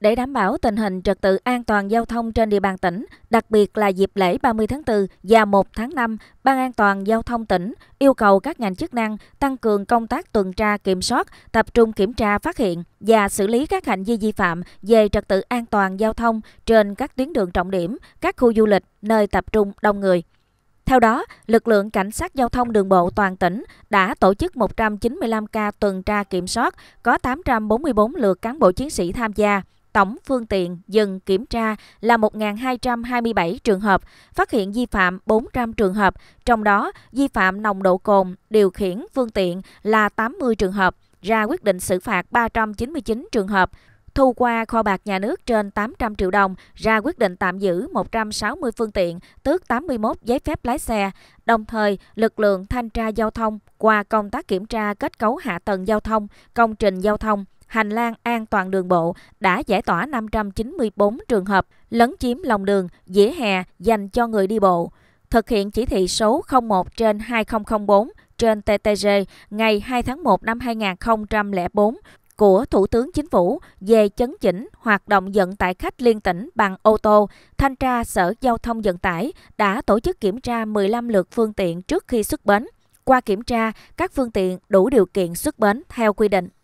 Để đảm bảo tình hình trật tự an toàn giao thông trên địa bàn tỉnh, đặc biệt là dịp lễ 30 tháng 4 và 1 tháng 5, Ban an toàn giao thông tỉnh yêu cầu các ngành chức năng tăng cường công tác tuần tra kiểm soát, tập trung kiểm tra phát hiện và xử lý các hành vi vi phạm về trật tự an toàn giao thông trên các tuyến đường trọng điểm, các khu du lịch, nơi tập trung đông người. Theo đó, lực lượng cảnh sát giao thông đường bộ toàn tỉnh đã tổ chức 195 ca tuần tra kiểm soát, có 844 lượt cán bộ chiến sĩ tham gia. Tổng phương tiện dừng kiểm tra là 1.227 trường hợp, phát hiện vi phạm 400 trường hợp, trong đó vi phạm nồng độ cồn, điều khiển phương tiện là 80 trường hợp, ra quyết định xử phạt 399 trường hợp, thu qua kho bạc nhà nước trên 800 triệu đồng, ra quyết định tạm giữ 160 phương tiện, tước 81 giấy phép lái xe. Đồng thời, lực lượng thanh tra giao thông qua công tác kiểm tra kết cấu hạ tầng giao thông, công trình giao thông, hành lang an toàn đường bộ đã giải tỏa 594 trường hợp lấn chiếm lòng đường, dĩa hè dành cho người đi bộ. Thực hiện chỉ thị số 01 trên 2004 trên TTG ngày 2 tháng 1 năm 2004 của Thủ tướng Chính phủ về chấn chỉnh hoạt động vận tải khách liên tỉnh bằng ô tô, thanh tra Sở Giao thông Vận tải đã tổ chức kiểm tra 15 lượt phương tiện trước khi xuất bến. Qua kiểm tra, các phương tiện đủ điều kiện xuất bến theo quy định.